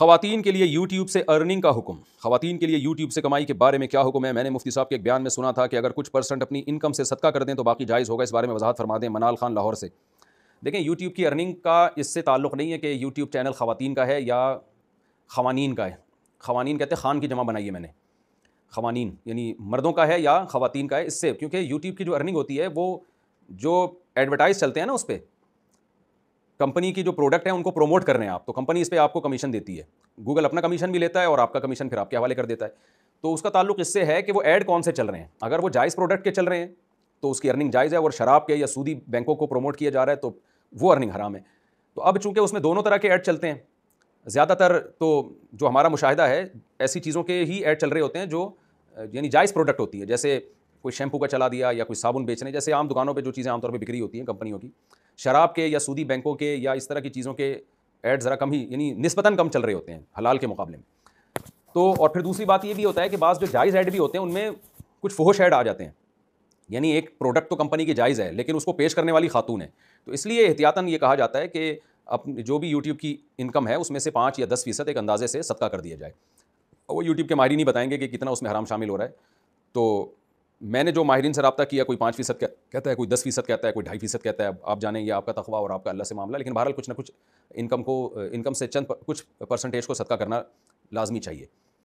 खातन के लिए यूट्यूब से अर्निंग का हुक्म खातन के लिए यूट्यूब से कमाई के बारे में क्या हुक्म है मैंने मुफ्ती साहब के एक बयान में सुना था कि अगर कुछ परसेंट अपनी इनकम से सदका कर दें तो बाकी जायज़ होगा इस बारे में वजाहत फरमा दें मनाल खान लाहौर से देखें यूट्यूब की अर्निंग का इससे ताल्लुक़ नहीं है कि यूट्यूब चैनल ख़वान का है या खवानीन का है खवानी कहते हैं खान की जमा बनाई है मैंने खवानी यानी मर्दों का है या खातन का है इससे क्योंकि यूट्यूब की जो अर्निंग होती है वो जो एडवर्टाइज़ चलते हैं ना उस पर कंपनी की जो प्रोडक्ट है उनको प्रोमोट कर रहे हैं आप तो कंपनी इस पर आपको कमीशन देती है गूगल अपना कमीशन भी लेता है और आपका कमीशन फिर आपके हवाले कर देता है तो उसका ताल्लुक इससे है कि वो ऐड कौन से चल रहे हैं अगर वो जायज़ प्रोडक्ट के चल रहे हैं तो उसकी अर्निंग जायज़ है और शराब के या सूदी बैंकों को प्रोमोट किया जा रहा है तो वो अर्निंग हराम है तो अब चूंकि उसमें दोनों तरह के ऐड चलते हैं ज़्यादातर तो जो हमारा मुशाहिदा है ऐसी चीज़ों के ही ऐड चल रहे होते हैं जो यानी जायज़ प्रोडक्ट होती है जैसे कोई शैम्पू का चला दिया या कोई साबुन बेचने जैसे आम दुकानों पे जो चीज़ें आमतौर पे बिक्री होती हैं कंपनियों की शराब के या सूदी बैंकों के या इस तरह की चीज़ों के ऐड ज़रा कम ही यानी नस्बता कम चल रहे होते हैं हलाल के मुकाबले में तो और फिर दूसरी बात ये भी होता है कि बाज़ जो जायज़ ऐड भी होते हैं उनमें कुछ फोहश ऐड आ जाते हैं यानी एक प्रोडक्ट तो कंपनी की जायज़ है लेकिन उसको पेश करने वाली खातून है तो इसलिए एहतियातन ये कहा जाता है कि अपने जो भी यूट्यूब की इनकम है उसमें से पाँच या दस फीसद एक अंदाजे से सदका कर दिया जाए वो यूट्यूब के माहिर नहीं बताएंगे कि कितना उसमें हराम शामिल हो रहा है तो मैंने जो माहरीन से रबा किया कोई पाँच फीसद कह, कहता है कोई दस फीसद कहता है कोई ढाई फीसद कहता है आप जाने ये आपका तखवा और आपका अल्लाह से मामला लेकिन बहरहाल कुछ ना कुछ इनकम को इनकम से चंद कुछ परसेंटेज को सदका करना लाजमी चाहिए